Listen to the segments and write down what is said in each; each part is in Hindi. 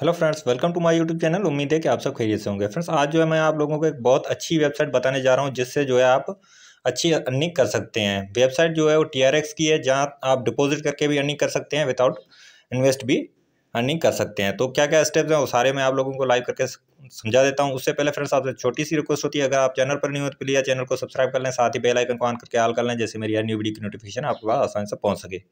hello friends welcome to my YouTube channel उम्मीद है कि आप सब खरीद से होंगे फ्रेंड्स आज जो है मैं आप लोगों को एक बहुत अच्छी वेबसाइट बताने जा रहा हूं जिससे जो है आप अच्छी अर्निंग कर सकते हैं वेबसाइट जो है वो टी की है जहां आप डिपॉजिट करके भी अर्निंग कर सकते हैं विदाउट इन्वेस्ट भी अर्निंग कर सकते हैं तो क्या क्या स्टेप्स हैं वो सारे मैं आप लोगों को लाइव करके समझा देता हूँ उससे पहले फ्रेंड्स आपसे छोटी सी रिक्वेस्ट होती है अगर आप चैनल पर नहीं हो तो प्लीज़ चैनल को सब्सक्राइब कर लें साथ ही बेलाइकन को ऑन करके ऑल कर लें जैसे मेरी न्यू वीडियो की नोटिफिकेशन आपके पास आसानी से पहुँच सके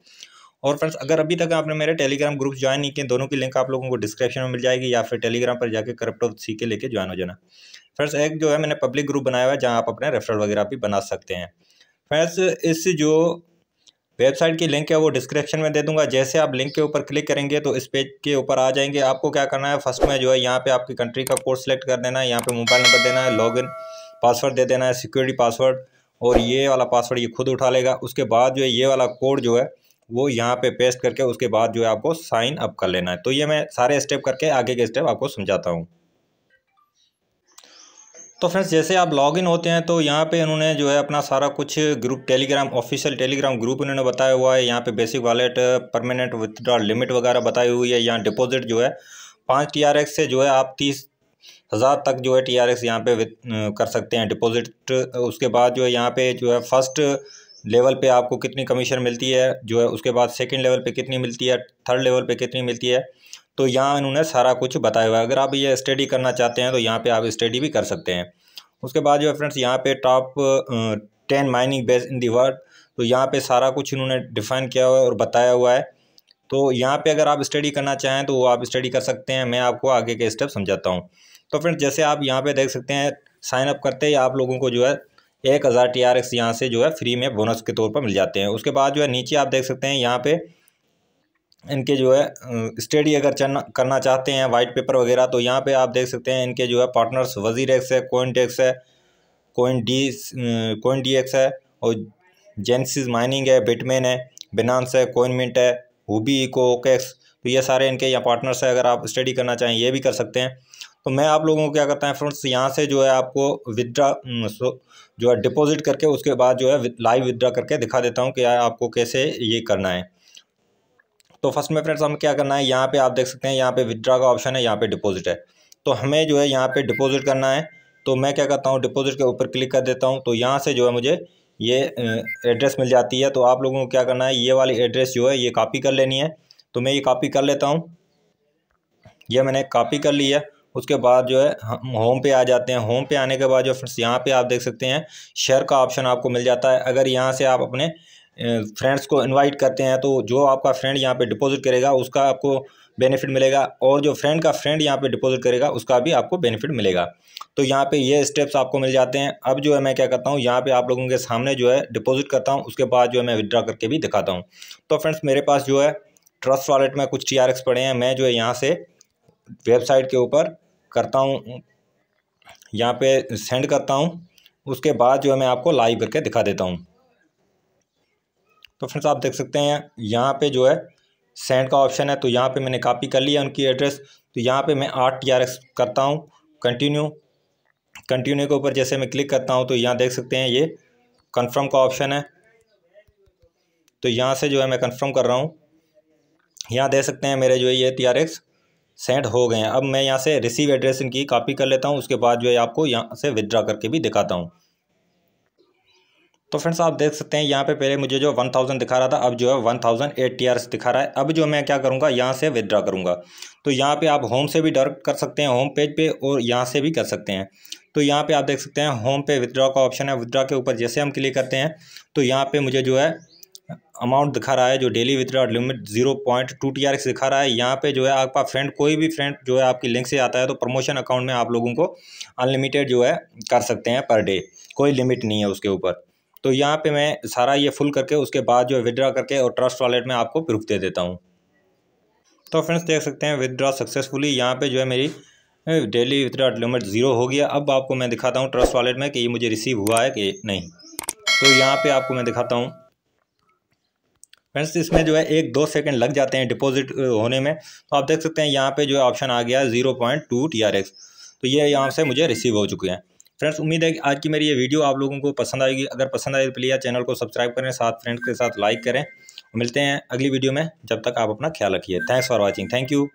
और फ्रेंड्स अगर अभी तक आपने मेरे टेलीग्राम ग्रुप ज्वाइन नहीं किए दोनों की लिंक आप लोगों को डिस्क्रिप्शन में मिल जाएगी या फिर टेलीग्राम पर जाकर करप्टो सी के लेके ज्वाइन हो जाना फ्रेंड्स एक जो है मैंने पब्लिक ग्रुप बनाया हुआ है जहाँ आप अपने रेफरल वगैरह भी बना सकते हैं फ्रेंड्स इस जो वेबसाइट की लिंक है वो डिस्क्रिप्शन में दे दूंगा जैसे आप लिंक के ऊपर क्लिक करेंगे तो इस पेज के ऊपर आ जाएंगे आपको क्या करना है फर्स्ट में जो है यहाँ पे आपकी कंट्री का कोड सेलेक्ट कर देना है यहाँ पे मोबाइल नंबर देना है लॉगिन पासवर्ड दे देना है सिक्योरिटी पासवर्ड और ये वाला पासवर्ड ये खुद उठा लेगा उसके बाद जो है ये वाला कोड जो है वो यहाँ पे पेस्ट करके उसके बाद जो है आपको साइन अप कर लेना है तो ये मैं सारे स्टेप करके आगे के स्टेप आपको समझाता हूँ तो फ्रेंड्स जैसे आप लॉगिन होते हैं तो यहाँ पे इन्होंने जो है अपना सारा कुछ group Telegram official Telegram group इन्होंने बताया हुआ है यहाँ पे basic wallet permanent withdrawal limit वगैरह बताई हुई है यहाँ डिपॉजिट जो है पाँच टी से जो है आप तीस हज़ार तक जो है टी आर एक्स यहाँ पे कर सकते हैं डिपॉजिट उसके बाद जो है यहाँ पे जो है फर्स्ट लेवल पे आपको कितनी कमीशन मिलती है जो है उसके बाद सेकंड लेवल पे कितनी मिलती है थर्ड लेवल पे कितनी मिलती है तो यहाँ इन्होंने सारा कुछ बताया हुआ है अगर आप ये स्टडी करना चाहते हैं तो यहाँ पे आप स्टडी भी कर सकते हैं उसके बाद जो है फ्रेंड्स यहाँ पे top ten mining base in the world तो यहाँ पर सारा कुछ इन्होंने डिफाइन किया हुआ है और बताया हुआ है तो यहाँ पर अगर आप स्टडी करना चाहें तो वो आप स्टडी कर सकते हैं मैं आपको आगे के स्टेप समझाता हूँ तो फ्रेंड्स जैसे आप यहाँ पर देख सकते हैं साइन अप करते ही आप लोगों को जो है एक हज़ार टी आर एक्स यहाँ से जो है फ्री में बोनस के तौर पर मिल जाते हैं उसके बाद जो है नीचे आप देख सकते हैं यहाँ पे इनके जो है स्टडी अगर चन, करना चाहते हैं वाइट पेपर वगैरह तो यहाँ पे आप देख सकते हैं इनके जो है पार्टनर्स वजीर एक्स है कोइन टेक्स है coin D coin D X है और जेंसिस माइनिंग है बिटमेन है बिनांस है कोइन मिंट है हुबी इको ओकेक्स तो ये सारे इनके यहाँ पार्टनर्स हैं अगर आप स्टडी करना चाहें ये भी कर सकते हैं तो मैं आप लोगों को क्या करता है फ्रेंड्स यहाँ से जो है आपको विदड्रा जो है डिपॉजिट करके उसके बाद जो है लाइव विदड्रा करके दिखा देता हूँ कि आपको कैसे ये करना है तो फर्स्ट में फ्रेंड्स हमें क्या करना है यहाँ पे आप देख सकते हैं यहाँ पे विदड्रा का ऑप्शन है यहाँ पे डिपॉजिट है तो हमें जो है यहाँ पे डिपॉजिट करना है तो मैं क्या करता हूँ डिपॉजिट के ऊपर क्लिक कर देता हूँ तो यहाँ से जो है मुझे ये एड्रेस मिल जाती है तो आप लोगों को क्या करना है ये वाली एड्रेस जो है ये कापी कर लेनी है तो मैं ये कापी कर लेता हूँ यह मैंने कापी कर ली है उसके बाद जो है हम होम पे आ जाते हैं होम पे आने के बाद जो फ्रेंड्स यहाँ पे आप देख सकते हैं शेयर का ऑप्शन आपको मिल जाता है अगर यहाँ से आप अपने फ्रेंड्स को इनवाइट करते हैं तो जो आपका फ्रेंड यहाँ पे डिपॉजिट करेगा उसका आपको बेनिफिट मिलेगा और जो फ्रेंड का फ्रेंड यहाँ पे डिपॉजिट करेगा उसका भी आपको बेनिफिट मिलेगा तो यहाँ पे ये स्टेप्स आपको मिल जाते हैं अब जो है मैं क्या करता हूँ यहाँ पे आप लोगों के सामने जो है डिपॉजिट करता हूँ उसके बाद जो है मैं विदड्रा करके भी दिखाता हूँ तो फ्रेंड्स मेरे पास जो है ट्रस्ट वॉलेट में कुछ टी पड़े हैं मैं जो है यहाँ से वेबसाइट के ऊपर करता हूँ यहाँ पे सेंड करता हूँ उसके बाद जो है मैं आपको लाइव करके दिखा देता हूँ तो फ्रेंड्स आप देख सकते हैं यहाँ पे जो है सेंड का ऑप्शन है तो यहाँ पे मैंने कॉपी कर लिया उनकी एड्रेस तो यहाँ पे मैं आठ टी करता हूँ कंटिन्यू कंटिन्यू के ऊपर जैसे मैं क्लिक करता हूँ तो यहाँ देख सकते हैं ये कन्फर्म का ऑप्शन है तो यहाँ से जो है मैं कन्फर्म कर रहा हूँ यहाँ देख सकते हैं मेरे जो है ये टी आर एक्स सेंड हो गए हैं अब मैं यहाँ से रिसीव एड्रेस इनकी कॉपी कर लेता हूँ उसके बाद जो है आपको यहाँ से विदड्रा करके भी दिखाता हूँ तो फ्रेंड्स आप देख सकते हैं यहाँ पे पहले मुझे जो वन थाउजेंड दिखा रहा था अब जो है वन थाउजेंड एट टी दिखा रहा है अब जो मैं क्या करूँगा यहाँ से विदड्रा करूँगा तो यहाँ पे आप होम से भी डायरेक्ट कर सकते हैं होम पेज पे और यहाँ से भी कर सकते हैं तो यहाँ पे आप देख सकते हैं होम पे विदड्रा का ऑप्शन है विदड्रा के ऊपर जैसे हम क्लिक करते हैं तो यहाँ पर मुझे जो है अमाउंट दिखा रहा है जो daily withdrawal limit zero point two T R X दिखा रहा है यहाँ पे जो है आपका फ्रेंड कोई भी फ्रेंड जो है आपकी लिंक से आता है तो प्रमोशन अकाउंट में आप लोगों को अनलिमिटेड जो है कर सकते हैं पर डे कोई लिमिट नहीं है उसके ऊपर तो यहाँ पे मैं सारा ये फुल करके उसके बाद जो है विदड्रा करके और ट्रस्ट वॉलेट में आपको प्रूफ दे देता हूँ तो फ्रेंड्स देख सकते हैं विदड्रा सक्सेसफुली यहाँ पर जो है मेरी डेली विदड्रा लिमिट ज़ीरो हो गया अब आपको मैं दिखाता हूँ ट्रस्ट वॉलेट में कि ये मुझे रिसीव हुआ है कि नहीं तो यहाँ पर आपको मैं दिखाता हूँ फ्रेंड्स इसमें जो है एक दो सेकंड लग जाते हैं डिपॉजिट होने में तो आप देख सकते हैं यहाँ पे जो है ऑप्शन आ गया zero point two T R X तो ये यहाँ से मुझे रिसीव हो चुके हैं फ्रेंड्स उम्मीद है कि आज की मेरी ये वीडियो आप लोगों को पसंद आएगी अगर पसंद आए तो प्लीज़ चैनल को सब्सक्राइब करें साथ फ्रेंड्स के साथ लाइक करें मिलते हैं अगली वीडियो में जब तक आप अपना ख्याल रखिए thanks for watching thank you